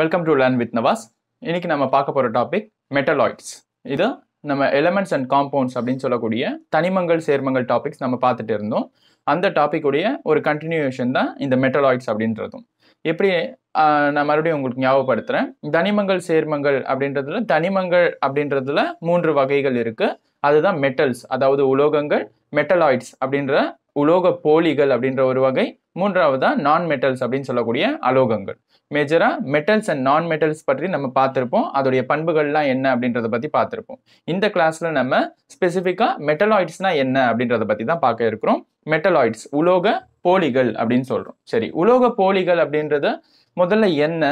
Welcome to learn with Nawaz இன்னைக்கு நம்ம பார்க்க போகிற டாபிக் மெட்டலாய்ட்ஸ் இது நம்ம எலமெண்ட்ஸ் அண்ட் காம்பவுண்ட்ஸ் அப்படின்னு சொல்லக்கூடிய தனிமங்கள் சேர்மங்கள் டாபிக்ஸ் நம்ம பார்த்துட்டு இருந்தோம் அந்த டாப்பிக்குடைய ஒரு கண்டினியூஷன் தான் இந்த மெட்டலாய்ட்ஸ் அப்படின்றதும் எப்படி நான் மறுபடியும் உங்களுக்கு ஞாபகப்படுத்துகிறேன் தனிமங்கள் சேர்மங்கள் அப்படின்றதுல தனிமங்கள் அப்படின்றதுல மூன்று வகைகள் இருக்குது அதுதான் மெட்டல்ஸ் அதாவது உலோகங்கள் மெட்டலாய்ட்ஸ் அப்படின்ற உலோக போலிகள் அப்படின்ற ஒரு வகை மூன்றாவதா நான் மெட்டல்ஸ் அப்படின்னு சொல்லக்கூடிய அலோகங்கள் மேஜராக மெட்டல்ஸ் அண்ட் நான் மெட்டல்ஸ் பற்றி நம்ம பார்த்துருப்போம் அதோடைய பண்புகள்லாம் என்ன அப்படின்றத பற்றி பார்த்துருப்போம் இந்த கிளாஸ்ல நம்ம ஸ்பெசிஃபிக்காக மெட்டலாய்ட்ஸ்னால் என்ன அப்படின்றத பற்றி தான் பார்க்க இருக்கிறோம் மெட்டலாய்ட்ஸ் உலோக போலிகள் அப்படின்னு சொல்கிறோம் சரி உலோக போலிகள் அப்படின்றத முதல்ல என்ன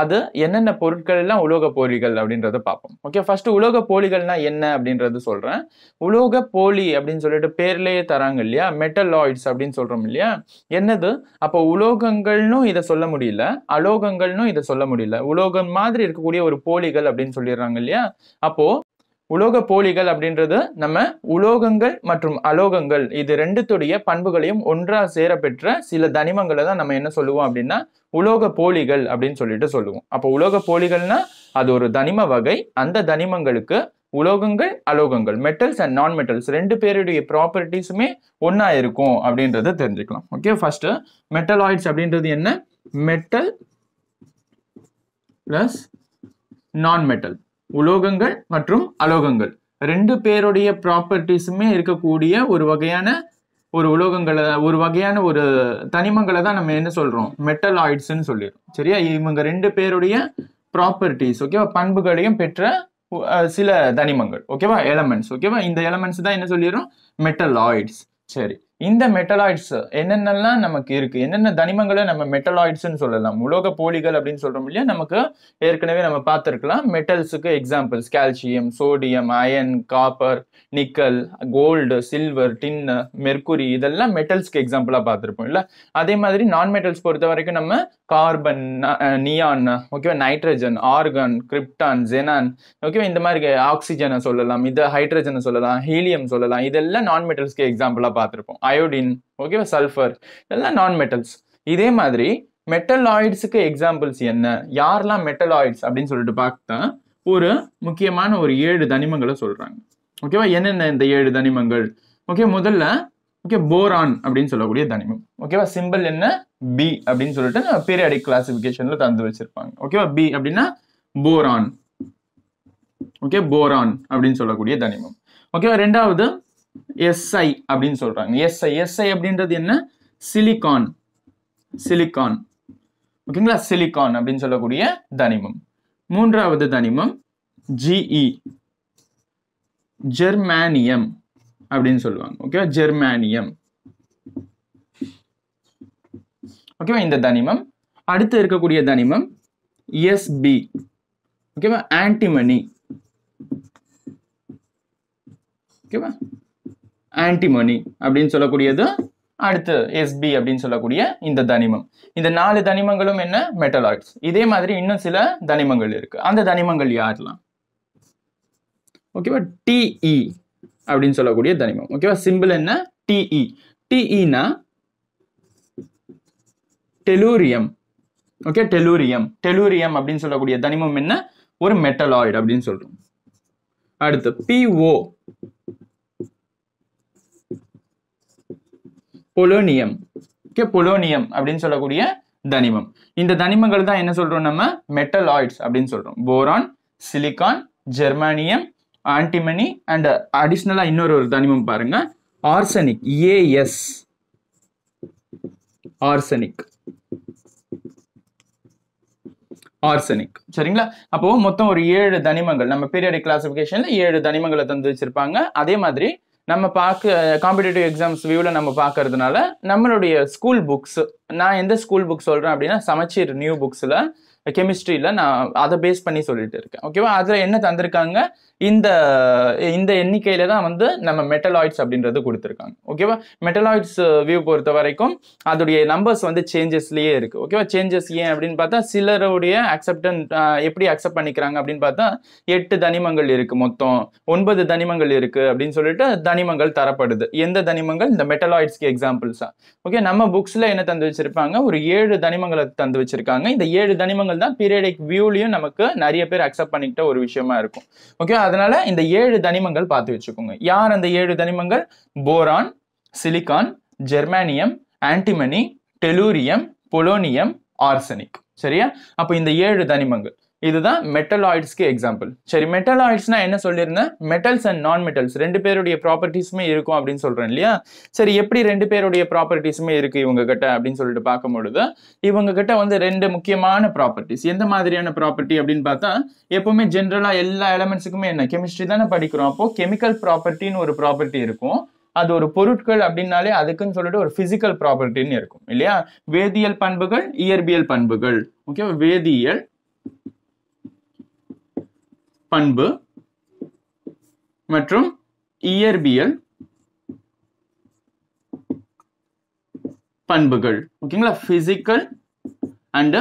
அது என்னென்ன பொருட்கள் எல்லாம் உலோக போலிகள் அப்படின்றத பார்ப்போம் ஓகே ஃபர்ஸ்ட் உலோக போலிகள்னா என்ன அப்படின்றது சொல்றேன் உலோக போலி அப்படின்னு சொல்லிட்டு பேர்லயே தராங்க இல்லையா மெட்டலாய்ட்ஸ் அப்படின்னு சொல்றோம் இல்லையா என்னது அப்போ உலோகங்கள்னும் இதை சொல்ல முடியல அலோகங்கள்னும் இதை சொல்ல முடியல உலோகம் மாதிரி இருக்கக்கூடிய ஒரு போலிகள் அப்படின்னு சொல்லிடுறாங்க இல்லையா அப்போ உலோக போலிகள் அப்படின்றது நம்ம உலோகங்கள் மற்றும் அலோகங்கள் இது ரெண்டுத்துடைய பண்புகளையும் ஒன்றாக சேரப்பெற்ற சில தனிமங்களை தான் நம்ம என்ன சொல்லுவோம் அப்படின்னா உலோக போலிகள் அப்படின்னு சொல்லிட்டு சொல்லுவோம் அப்போ உலோக போலிகள்னா அது ஒரு தனிம வகை அந்த தனிமங்களுக்கு உலோகங்கள் அலோகங்கள் மெட்டல்ஸ் அண்ட் நான் மெட்டல்ஸ் ரெண்டு பேருடைய ப்ராப்பர்ட்டிஸுமே ஒன்றா இருக்கும் அப்படின்றத தெரிஞ்சுக்கலாம் ஓகே ஃபர்ஸ்ட் மெட்டலாய்ட்ஸ் அப்படின்றது என்ன மெட்டல் ப்ளஸ் நான் மெட்டல் உலோகங்கள் மற்றும் அலோகங்கள் ரெண்டு பேருடைய ப்ராப்பர்ட்டிஸுமே இருக்கக்கூடிய ஒரு வகையான ஒரு உலோகங்களை ஒரு வகையான ஒரு தனிமங்களை தான் நம்ம என்ன சொல்கிறோம் மெட்டல் ஆயிட்ஸ்ன்னு சொல்லிடுறோம் சரியா இவங்க ரெண்டு பேருடைய ப்ராப்பர்ட்டிஸ் ஓகேவா பண்புகளையும் பெற்ற சில தனிமங்கள் ஓகேவா எலமெண்ட்ஸ் ஓகேவா இந்த எலமெண்ட்ஸ் தான் என்ன சொல்லிடுறோம் மெட்டல் ஆயிட்ஸ் சரி இந்த மெட்டலாய்ட்ஸ் என்னென்னலாம் நமக்கு இருக்கு என்னென்ன தனிமங்களை நம்ம மெட்டலாய்ட்ஸ்ன்னு சொல்லலாம் உலோக போலிகள் அப்படின்னு சொல்றோம் இல்லையா நமக்கு ஏற்கனவே நம்ம பார்த்துருக்கலாம் மெட்டல்ஸுக்கு examples calcium sodium iron copper nickel gold silver tin mercury இதெல்லாம் மெட்டல்ஸ்க்கு எக்ஸாம்பிளாக பார்த்துருப்போம் இல்லை அதே மாதிரி நான் மெட்டல்ஸ் பொறுத்த வரைக்கும் நம்ம கார்பன் நியான் ஓகேவா நைட்ரஜன் ஆர்கன் கிரிப்டான் ஜெனான் ஓகேவா இந்த மாதிரி ஆக்சிஜனை சொல்லலாம் இதை ஹைட்ரஜனை சொல்லலாம் ஹீலியம் சொல்லலாம் இதெல்லாம் நான் மெட்டல்ஸ்க்கு எக்ஸாம்பிளாக பார்த்துருப்போம் அயோடின் ஓகேவா சல்ஃபர் இதெல்லாம் நான் மெட்டல்ஸ் இதே மாதிரி மெட்டலாய்ட்ஸுக்கு எக்ஸாம்பிள்ஸ் என்ன யாரெல்லாம் மெட்டலாய்ட்ஸ் அப்படின்னு சொல்லிட்டு பார்த்தா ஒரு முக்கியமான ஒரு ஏழு தனிமங்களை சொல்கிறாங்க ஓகேவா என்னென்ன இந்த ஏழு தனிமங்கள் ஓகே முதல்ல ஓகே போரான் அப்படின்னு சொல்லக்கூடிய தனிமம் ஓகேவா சிம்பிள் என்ன பி அப்படின்னு சொல்லிட்டு பீரியாடிக் கிளாசிபிகேஷன்ல தந்து வச்சிருப்பாங்க ஓகேவா பி அப்படின்னா போரான் ஓகே போரான் அப்படின்னு சொல்லக்கூடிய தனிமம் ஓகேவா ரெண்டாவது எஸ்ஐ அப்படின்னு சொல்றாங்க எஸ்ஐ எஸ்ஐ அப்படின்றது என்ன சிலிகான் சிலிகான் ஓகேங்களா சிலிகான் அப்படின்னு சொல்லக்கூடிய தனிமம் மூன்றாவது தனிமம் ஜிஇ ஜெர்மானியம் e. அப்படின்னு சொல்லுவாங்க ஓகேவா ஜெர்மானியம் ஓகேவா இந்த தனிமம் அடுத்து இருக்கக்கூடிய தனிமம் எஸ்பி ஓகேவா ஆன்டிமணி ஓகேவா ஆன்டிமணி அப்படின்னு சொல்லக்கூடியது அடுத்து எஸ்பி அப்படின்னு சொல்லக்கூடிய இந்த தனிமம் இந்த நாலு தனிமங்களும் என்ன மெட்டலாய்ட்ஸ் இதே மாதிரி இன்னும் சில தனிமங்கள் இருக்கு அந்த தனிமங்கள் யாரெல்லாம் ஓகேவா டிஇ e அப்படின்னு சொல்லக்கூடிய தனிமம் ஓகேவா சிம்பிள் என்ன டிஇ டிஇனா டெலூரியம் ஓகே டெலூரியம் டெலூரியம் அப்படின்னு சொல்லக்கூடிய தனிமம் என்ன ஒரு மெட்டலாய்டு அப்படின்னு சொல்றோம் அடுத்து பிஓ பொலோனியம் ஓகே பொலோனியம் அப்படின்னு சொல்லக்கூடிய தனிமம் இந்த தனிமங்கள் தான் என்ன சொல்றோம் நம்ம மெட்டல் ஆயிட்ஸ் அப்படின்னு சொல்றோம் boron silicon germanium antimony and அடிஷ்னலாக இன்னொரு ஒரு தனிமம் பாருங்க ஆர்சனிக் ஏஎஸ் ஆர்சனிக் ஆர்சனிக் சரிங்களா அப்போ மொத்தம் ஒரு ஏழு தனிமங்கள் நம்ம பீரியாடிக் கிளாசிபிகேஷன்ல ஏழு தனிமங்களை தந்து வச்சிருப்பாங்க அதே மாதிரி நம்ம பார்க்க காம்படிட்டிவ் எக்ஸாம்ஸ் வியூவில் நம்ம பார்க்கறதுனால நம்மளுடைய ஸ்கூல் புக்ஸ் நான் எந்த ஸ்கூல் புக் சொல்கிறேன் அப்படின்னா சமச்சீர் நியூ புக்ஸில் கெமிஸ்ட்ரியில் நான் அதை பேஸ் பண்ணி சொல்லிட்டு இருக்கேன் ஓகேவா அதில் என்ன தந்திருக்காங்க இந்த இந்த எண்ணிக்கையில தான் வந்து நம்ம மெட்டலாய்ட்ஸ் அப்படின்றது கொடுத்துருக்காங்க ஓகேவா மெட்டலாய்ட்ஸ் வியூ uh, பொறுத்த வரைக்கும் அதோடைய நம்பர்ஸ் வந்து சேஞ்சஸ்லேயே இருக்குது ஓகேவா சேஞ்சஸ் ஏன் அப்படின்னு பார்த்தா சிலருடைய அக்செப்டன் uh, எப்படி அக்செப்ட் பண்ணிக்கிறாங்க அப்படின்னு பார்த்தா எட்டு தனிமங்கள் இருக்குது மொத்தம் ஒன்பது தனிமங்கள் இருக்குது அப்படின்னு சொல்லிட்டு தனிமங்கள் தரப்படுது எந்த தனிமங்கள் இந்த மெட்டலாய்ட்ஸ்க்கு எக்ஸாம்பிள்ஸாக ஓகே நம்ம புக்ஸில் என்ன தந்து வச்சுருப்பாங்க ஒரு ஏழு தனிமங்களை தந்து வச்சுருக்காங்க இந்த ஏழு தனிமங்கள் விஷயங்கள் தான் பீரியடிக் வியூலையும் நமக்கு நிறைய பேர் அக்செப்ட் பண்ணிக்கிட்ட ஒரு விஷயமா இருக்கும் ஓகே அதனால இந்த ஏழு தனிமங்கள் பார்த்து வச்சுக்கோங்க யார் அந்த ஏழு தனிமங்கள் boron silicon germanium antimony tellurium polonium arsenic சரியா அப்போ இந்த ஏழு தனிமங்கள் இதுதான் மெட்டலாய்ட்ஸ்க்கு எக்ஸாம்பிள் சரி மெட்டலாய்ட்ஸ்னா என்ன சொல்லியிருந்தேன் மெட்டல்ஸ் அண்ட் நான் மெட்டல்ஸ் ரெண்டு பேருடைய ப்ராப்பர்ட்டிஸுமே இருக்கும் அப்படின்னு சொல்கிறேன் இல்லையா சரி எப்படி ரெண்டு பேருடைய ப்ராப்பர்ட்டிஸுமே இருக்குது இவங்க கிட்ட அப்படின்னு சொல்லிட்டு பார்க்கும்பொழுது இவங்க கிட்ட வந்து ரெண்டு முக்கியமான ப்ராப்பர்ட்டிஸ் எந்த மாதிரியான ப்ராப்பர்ட்டி அப்படின்னு பார்த்தா எப்பவுமே ஜென்ரலாக எல்லா எலமெண்ட்ஸுக்குமே என்ன கெமிஸ்ட்ரி தானே படிக்கிறோம் அப்போது கெமிக்கல் ப்ராப்பர்ட்டின்னு ஒரு ப்ராப்பர்ட்டி இருக்கும் அது ஒரு பொருட்கள் அப்படின்னாலே அதுக்குன்னு சொல்லிட்டு ஒரு ஃபிசிக்கல் ப்ராப்பர்ட்டின்னு இருக்கும் இல்லையா வேதியியல் பண்புகள் இயற்பியல் பண்புகள் ஓகேவா வேதியியல் பண்பு மற்றும் இயற்பியல் பண்புகள் ஓகேங்களா பிசிக்கல் அண்டு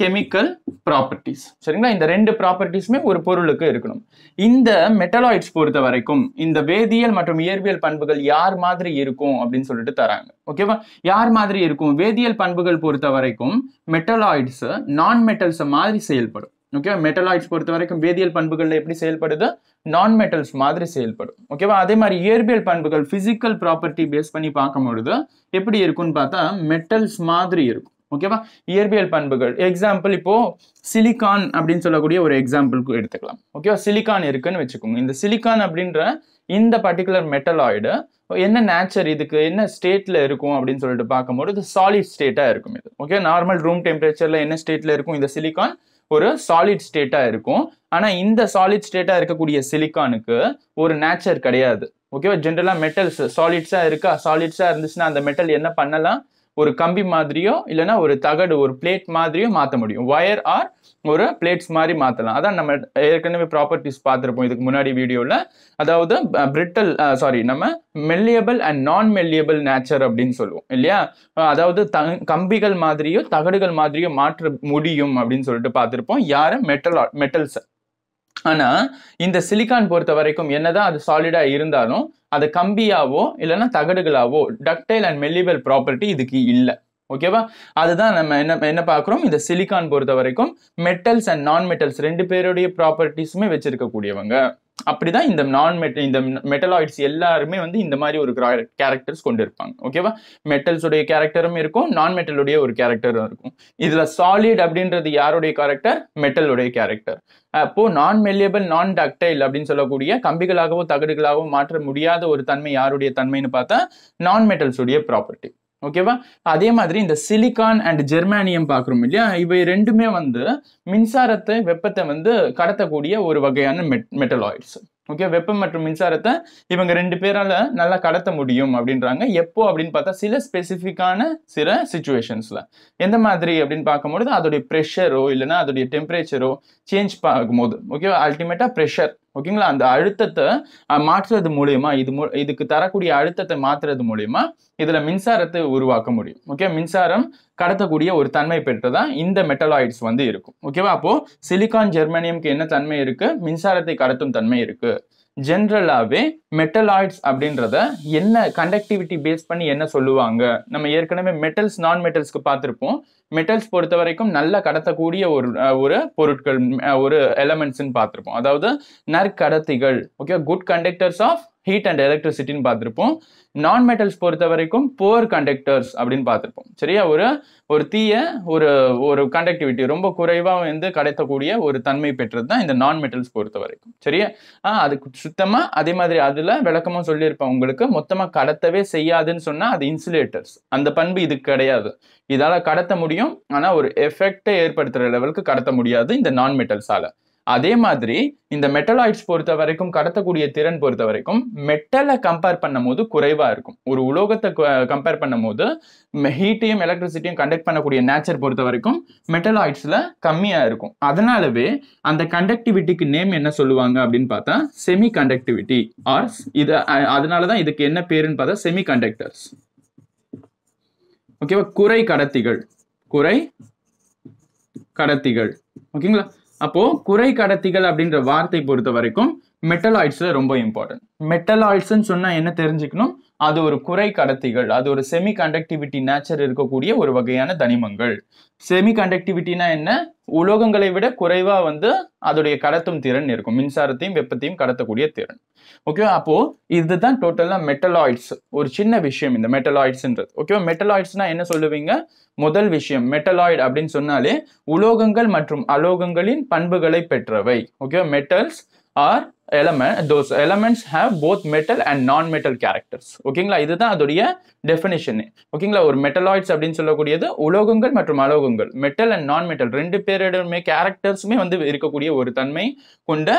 கெமிக்கல் ப்ராப்பர்ட்டிஸ் சரிங்களா இந்த ரெண்டு ப்ராப்பர்ட்டிஸுமே ஒரு பொருளுக்கு இருக்கணும் இந்த மெட்டலாய்ட்ஸ் பொறுத்த வரைக்கும் இந்த வேதியியல் மற்றும் இயற்பியல் பண்புகள் யார் மாதிரி இருக்கும் அப்படின்னு சொல்லிட்டு தராங்க ஓகேவா யார் மாதிரி இருக்கும் வேதியியல் பண்புகள் பொறுத்த வரைக்கும் மெட்டலாய்ட்ஸ் நான் மெட்டல்ஸ் மாதிரி செயல்படும் ஓகேவா மெட்டலாய்ட்ஸ் பொறுத்த வரைக்கும் வேதியியல் பண்புகளில் எப்படி செயல்படுது நான் மெட்டல்ஸ் மாதிரி செயல்படும் ஓகேவா அதே மாதிரி இயற்பியல் பண்புகள் பிசிக்கல் ப்ராப்பர்ட்டி பேஸ் பண்ணி பார்க்கும்பொழுது எப்படி இருக்கும்னு பார்த்தா மெட்டல்ஸ் மாதிரி இருக்கும் ஓகேவா இயற்பியல் பண்புகள் எக்ஸாம்பிள் இப்போ சிலிகான் அப்படின்னு சொல்லக்கூடிய ஒரு எக்ஸாம்பிளுக்கு எடுத்துக்கலாம் ஓகேவா சிலிகான் இருக்குன்னு வச்சுக்கோங்க இந்த சிலிகான் அப்படின்ற இந்த பர்டிகுலர் மெட்டலாய்டு என்ன நேச்சர் இதுக்கு என்ன ஸ்டேட்டில் இருக்கும் அப்படின்னு சொல்லிட்டு பார்க்கும்போது இது சாலிட் ஸ்டேட்டாக இருக்கும் இது ஓகே நார்மல் ரூம் டெம்பரேச்சர்ல என்ன ஸ்டேட்டில் இருக்கும் இந்த சிலிகான் ஒரு சாலிட் ஸ்டேட்டாக இருக்கும் ஆனால் இந்த சாலிட் ஸ்டேட்டாக இருக்கக்கூடிய சிலிக்கானுக்கு ஒரு நேச்சர் கிடையாது ஓகேவா ஜென்ரலாக மெட்டல்ஸ் சாலிட்ஸாக இருக்கா சாலிட்ஸாக இருந்துச்சுன்னா அந்த மெட்டல் என்ன பண்ணலாம் ஒரு கம்பி மாதிரியோ இல்லைனா ஒரு தகடு ஒரு பிளேட் மாதிரியோ மாற்ற முடியும் ஒயர் ஆர் ஒரு பிளேட்ஸ் மாதிரி மாற்றலாம் அதான் நம்ம ஏற்கனவே ப்ராப்பர்ட்டிஸ் பார்த்துருப்போம் இதுக்கு முன்னாடி வீடியோவில் அதாவது பிரிட்டல் சாரி நம்ம மெல்லியபிள் அண்ட் நான் மெல்லியபிள் நேச்சர் அப்படின்னு சொல்லுவோம் இல்லையா அதாவது த கம்பிகள் மாதிரியோ தகடுகள் மாதிரியோ மாற்ற முடியும் அப்படின்னு சொல்லிட்டு பார்த்துருப்போம் யாரும் மெட்டல் மெட்டல்ஸை ஆனால் இந்த சிலிக்கான் பொறுத்த வரைக்கும் என்னதான் அது சாலிடாக இருந்தாலும் அது கம்பியாவோ இல்லைன்னா தகடுகளாவோ டக்டைல் அண்ட் மெல்லிபல் ப்ராப்பர்ட்டி இதுக்கு இல்லை ஓகேவா அதுதான் நம்ம என்ன என்ன பார்க்குறோம் இந்த சிலிக்கான் பொறுத்த வரைக்கும் மெட்டல்ஸ் அண்ட் நான் மெட்டல்ஸ் ரெண்டு பேருடைய ப்ராப்பர்ட்டிஸுமே வச்சிருக்கக்கூடியவங்க அப்படிதான் இந்த நான் மெட் இந்த மெட்டலாய்ட்ஸ் எல்லாருமே வந்து இந்த மாதிரி ஒரு கேரக்டர்ஸ் கொண்டு இருப்பாங்க ஓகேவா மெட்டல்ஸுடைய கேரக்டரும் இருக்கும் நான் மெட்டலுடைய ஒரு கேரக்டரும் இருக்கும் இதுல சாலிட் அப்படின்றது யாருடைய கேரக்டர் மெட்டலுடைய கேரக்டர் அப்போ நான் மெல்லியபிள் நான் டக்டைல் அப்படின்னு சொல்லக்கூடிய கம்பிகளாகவோ தகடுகளாகவோ மாற்ற முடியாத ஒரு தன்மை யாருடைய தன்மைன்னு பார்த்தா நான் மெட்டல்ஸுடைய ப்ராப்பர்ட்டி ஓகேவா அதே மாதிரி இந்த சிலிக்கான் அண்ட் ஜெர்மானியம் பார்க்குறோம் இல்லையா இவை ரெண்டுமே வந்து மின்சாரத்தை வெப்பத்தை வந்து கடத்தக்கூடிய ஒரு வகையான மெட் மெட்டலாய்ட்ஸ் ஓகே வெப்பம் மற்றும் மின்சாரத்தை இவங்க ரெண்டு பேரால நல்லா கடத்த முடியும் அப்படின்றாங்க எப்போ அப்படின்னு பார்த்தா சில ஸ்பெசிஃபிக்கான சில சுச்சுவேஷன்ஸ்ல எந்த மாதிரி அப்படின்னு பார்க்கும்பொழுது அதோடைய ப்ரெஷரோ இல்லைன்னா அதோடைய டெம்பரேச்சரோ சேஞ்ச் பார்க்கும்போது ஓகே அல்டிமேட்டா ப்ரெஷர் ஓகேங்களா அந்த அழுத்தத்தை மாற்றுறது மூலயமா இது இதுக்கு தரக்கூடிய அழுத்தத்தை மாற்றுறது மூலயமா இதில் மின்சாரத்தை உருவாக்க முடியும் ஓகே மின்சாரம் கடத்தக்கூடிய ஒரு தன்மை பெற்றதா இந்த மெட்டலாய்ட்ஸ் வந்து இருக்கும் ஓகேவா அப்போது சிலிகான் ஜெர்மனியம்க்கு என்ன தன்மை இருக்குது மின்சாரத்தை கடத்தும் தன்மை இருக்குது ஜென்ரலாகவே மெட்டலாய்ட்ஸ் அப்படின்றத என்ன கண்டக்டிவிட்டி பேஸ் பண்ணி என்ன சொல்லுவாங்க நம்ம ஏற்கனவே மெட்டல்ஸ் நான் மெட்டல்ஸ்க்கு பார்த்துருப்போம் மெட்டல்ஸ் பொறுத்த வரைக்கும் நல்ல கடத்தக்கூடிய ஒரு ஒரு பொருட்கள் ஒரு எலமெண்ட்ஸ்ன்னு பார்த்துருப்போம் அதாவது நற்கடத்திகள் okay good conductors of heat and எலக்ட்ரிசிட்டின்னு பார்த்துருப்போம் நான் மெட்டல்ஸ் பொறுத்த வரைக்கும் புவர் கண்டக்டர்ஸ் அப்படின்னு பார்த்துருப்போம் சரியா ஒரு ஒரு தீய ஒரு ஒரு கண்டக்டிவிட்டி ரொம்ப குறைவாக வந்து கிடைக்கக்கூடிய ஒரு தன்மை பெற்றது தான் இந்த நான் மெட்டல்ஸ் பொறுத்த வரைக்கும் சரியா அதுக்கு சுத்தமாக அதே மாதிரி அதில் விளக்கமாக சொல்லியிருப்பேன் உங்களுக்கு மொத்தமாக கடத்தவே செய்யாதுன்னு சொன்னால் அது இன்சுலேட்டர்ஸ் அந்த பண்பு இது கிடையாது இதால் கடத்த முடியும் ஆனால் ஒரு எஃபெக்டை ஏற்படுத்துகிற லெவலுக்கு கடத்த முடியாது இந்த நான் மெட்டல்ஸால் அதே மாதிரி இந்த மெட்டலாய்ட்ஸ் பொறுத்த வரைக்கும் கடத்தக்கூடிய திறன் பொறுத்த வரைக்கும் மெட்டலை கம்பேர் பண்ணும்போது குறைவாக இருக்கும் ஒரு உலோகத்தை கம்பேர் பண்ணும்போது ஹீட்டையும் எலக்ட்ரிசிட்டியும் கண்டக்ட் பண்ணக்கூடிய நேச்சர் பொறுத்த வரைக்கும் மெட்டலாய்ட்ஸில் கம்மியாக இருக்கும் அதனாலவே அந்த கண்டக்டிவிட்டிக்கு நேம் என்ன சொல்லுவாங்க அப்படின்னு பார்த்தா செமி கண்டக்டிவிட்டி ஆர் இது அதனால தான் இதுக்கு என்ன பேருன்னு பார்த்தா செமி கண்டக்டர்ஸ் ஓகேவா குறை கடத்திகள் குறை கடத்திகள் ஓகேங்களா அப்போ குறை கடத்திகள் அப்படின்ற வார்த்தை பொறுத்த வரைக்கும் மெட்டலாய்ட்ஸ் ரொம்ப இம்பார்ட்டன்ட் மெட்டலாய்ட்ஸ்ன்னு சொன்னா என்ன தெரிஞ்சுக்கணும் அது ஒரு குறை கடத்திகள் அது ஒரு செமி கண்டக்டிவிட்டி நேச்சர் இருக்கக்கூடிய ஒரு வகையான தனிமங்கள் செமி கண்டக்டிவிட்டினா என்ன உலோகங்களை விட குறைவாக வந்து அதோடைய கடத்தும் திறன் இருக்கும் மின்சாரத்தையும் வெப்பத்தையும் கடத்தக்கூடிய திறன் ஓகேவா அப்போ இதுதான் டோட்டலாக மெட்டலாய்ட்ஸ் ஒரு சின்ன விஷயம் இந்த மெட்டலாய்ட்ஸ்ன்றது ஓகேவா மெட்டலாய்ட்ஸ்னா என்ன சொல்லுவீங்க முதல் விஷயம் மெட்டலாய்டு அப்படின்னு சொன்னாலே உலோகங்கள் மற்றும் அலோகங்களின் பண்புகளை பெற்றவை ஓகேவா metals are element those elements have both metal and non metal characters ஓகேங்களா இதுதான் அதோடைய டெஃபினேஷனு ஓகேங்களா ஒரு மெட்டலாய்ட்ஸ் அப்படின்னு சொல்லக்கூடியது உலோகங்கள் மற்றும் அலோகங்கள் மெட்டல் அண்ட் நான் மெட்டல் ரெண்டு பேரிடமே கேரக்டர்ஸுமே வந்து இருக்கக்கூடிய ஒரு தன்மை கொண்ட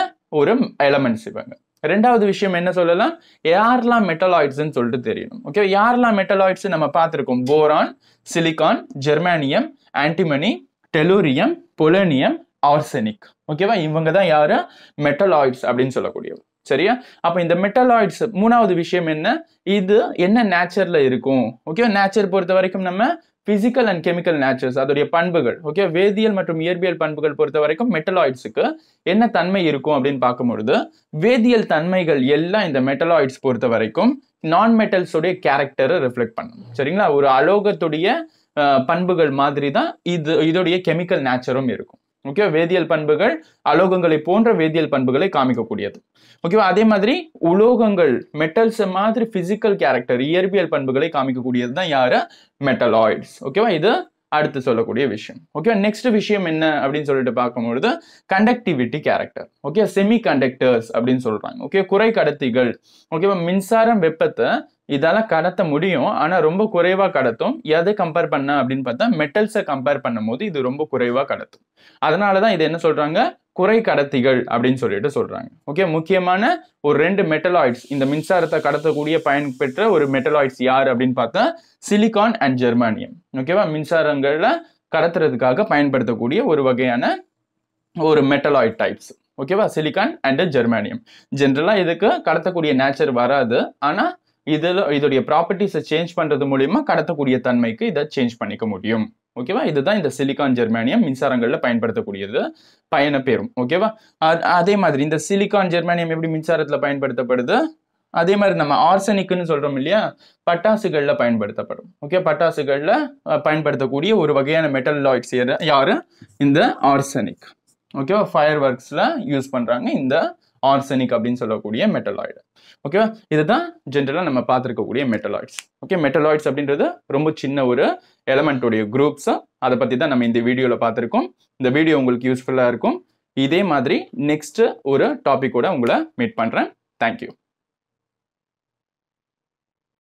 ஒரு எலமெண்ட்ஸ் இவங்க ரெண்டாவது விஷயம் என்ன சொல்லலாம் யாரெல்லாம் மெட்டலாய்ட்ஸ்ன்னு சொல்லிட்டு தெரியணும் ஓகே யாரெல்லாம் மெட்டலாய்ட்ஸ் நம்ம பார்த்துருக்கோம் boron silicon germanium antimony tellurium polonium arsenic ஓகேவா இவங்க தான் யாரு மெட்டலாய்ட்ஸ் அப்படின்னு சொல்லக்கூடிய சரியா அப்ப இந்த மெட்டலாய்ட்ஸ் மூணாவது விஷயம் என்ன இது என்ன நேச்சர்ல இருக்கும் ஓகேவா நேச்சர் பொறுத்த வரைக்கும் நம்ம பிசிக்கல் அண்ட் கெமிக்கல் நேச்சர்ஸ் அதோடைய பண்புகள் ஓகே வேதியியல் மற்றும் இயற்பியல் பண்புகள் பொறுத்த வரைக்கும் மெட்டலாய்ட்ஸுக்கு என்ன தன்மை இருக்கும் அப்படின்னு பார்க்கும்பொழுது வேதியியல் தன்மைகள் எல்லாம் இந்த மெட்டலாய்ட்ஸ் பொறுத்த வரைக்கும் நான் மெட்டல்ஸுடைய கேரக்டரை ரிஃப்ளெக்ட் பண்ணும் சரிங்களா ஒரு அலோகத்துடைய பண்புகள் மாதிரி தான் இது இதோடைய கெமிக்கல் நேச்சரும் இருக்கும் ஓகேவா வேதியியல் பண்புகள் அலோகங்களை போன்ற வேதியியல் பண்புகளை காமிக்கக்கூடியது ஓகேவா அதே மாதிரி உலோகங்கள் மெட்டல்ஸ் மாதிரி பிசிக்கல் கேரக்டர் இயற்பியல் பண்புகளை காமிக்கக்கூடியது தான் யாரு மெட்டலாய்ட்ஸ் ஓகேவா இது அடுத்து சொல்லக்கூடிய விஷயம் ஓகேவா நெக்ஸ்ட் விஷயம் என்ன அப்படின்னு சொல்லிட்டு பார்க்கும்பொழுது conductivity character okay semiconductors அப்படின்னு சொல்றாங்க ஓகே குறை கடத்திகள் ஓகேவா மின்சாரம் வெப்பத்தை இதெல்லாம் கடத்த முடியும் ஆனால் ரொம்ப குறைவாக கடத்தும் எதை கம்பேர் பண்ண அப்படின்னு பார்த்தா மெட்டல்ஸை கம்பேர் பண்ணும்போது இது ரொம்ப குறைவாக கடத்தும் அதனால தான் இது என்ன சொல்கிறாங்க குறை கடத்திகள் அப்படின்னு சொல்லிட்டு சொல்கிறாங்க ஓகே முக்கியமான ஒரு ரெண்டு மெட்டலாய்ட்ஸ் இந்த மின்சாரத்தை கடத்தக்கூடிய பயன் பெற்ற ஒரு மெட்டலாய்ட்ஸ் யார் அப்படின்னு பார்த்தா சிலிகான் அண்ட் ஜெர்மானியம் ஓகேவா மின்சாரங்களில் கடத்துறதுக்காக பயன்படுத்தக்கூடிய ஒரு வகையான ஒரு மெட்டலாய்ட் டைப்ஸ் ஓகேவா சிலிகான் அண்ட் ஜெர்மானியம் ஜென்ரலாக இதுக்கு கடத்தக்கூடிய நேச்சர் வராது ஆனால் இதில் இதோடைய ப்ராப்பர்ட்டிஸை சேஞ்ச் பண்ணுறது மூலிமா கடத்தக்கூடிய தன்மைக்கு இதை சேஞ்ச் பண்ணிக்க முடியும் ஓகேவா இதுதான் இந்த சிலிகான் ஜெர்மானியம் மின்சாரங்களில் பயன்படுத்தக்கூடியது பயணப்பெறும் ஓகேவா அதே மாதிரி இந்த சிலிகான் ஜெர்மானியம் எப்படி மின்சாரத்தில் பயன்படுத்தப்படுது அதே மாதிரி நம்ம ஆர்சனிக்னு சொல்கிறோம் இல்லையா பட்டாசுகளில் பயன்படுத்தப்படும் ஓகே பட்டாசுகளில் பயன்படுத்தக்கூடிய ஒரு வகையான மெட்டல் லாய்ட்ஸ் யார் இந்த ஆர்சனிக் ஓகேவா ஃபயர் ஒர்க்ஸில் யூஸ் பண்ணுறாங்க இந்த ஆர்சனிக் அப்படின்னு சொல்லக்கூடிய மெட்டலாய்டு ஓகேவா இதுதான் ஜென்ரலாக நம்ம பார்த்துருக்கக்கூடிய மெட்டலாய்ட்ஸ் ஓகே மெட்டலாய்ட்ஸ் அப்படின்றது ரொம்ப சின்ன ஒரு எலமெண்ட்டுடைய குரூப்ஸ் அதை பற்றி தான் நம்ம இந்த வீடியோவில் பார்த்துருக்கோம் இந்த வீடியோ உங்களுக்கு யூஸ்ஃபுல்லாக இருக்கும் இதே மாதிரி நெக்ஸ்ட் ஒரு டாப்பிக்கோட உங்களை மீட் பண்ணுறேன் தேங்க்யூ